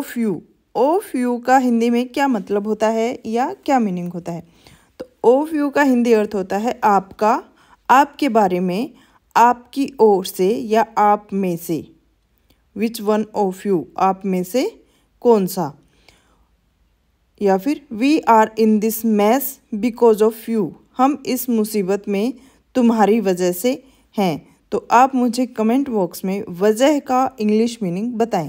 of you of you का हिंदी में क्या मतलब होता है या क्या मीनिंग होता है तो ऑफ यू का हिंदी अर्थ होता है आपका आपके बारे में आपकी ओर से या आप में से विच वन ऑफ यू आप में से कौन सा या फिर we are in this mess because of you हम इस मुसीबत में तुम्हारी वजह से हैं तो आप मुझे कमेंट बॉक्स में वजह का इंग्लिश मीनिंग बताएं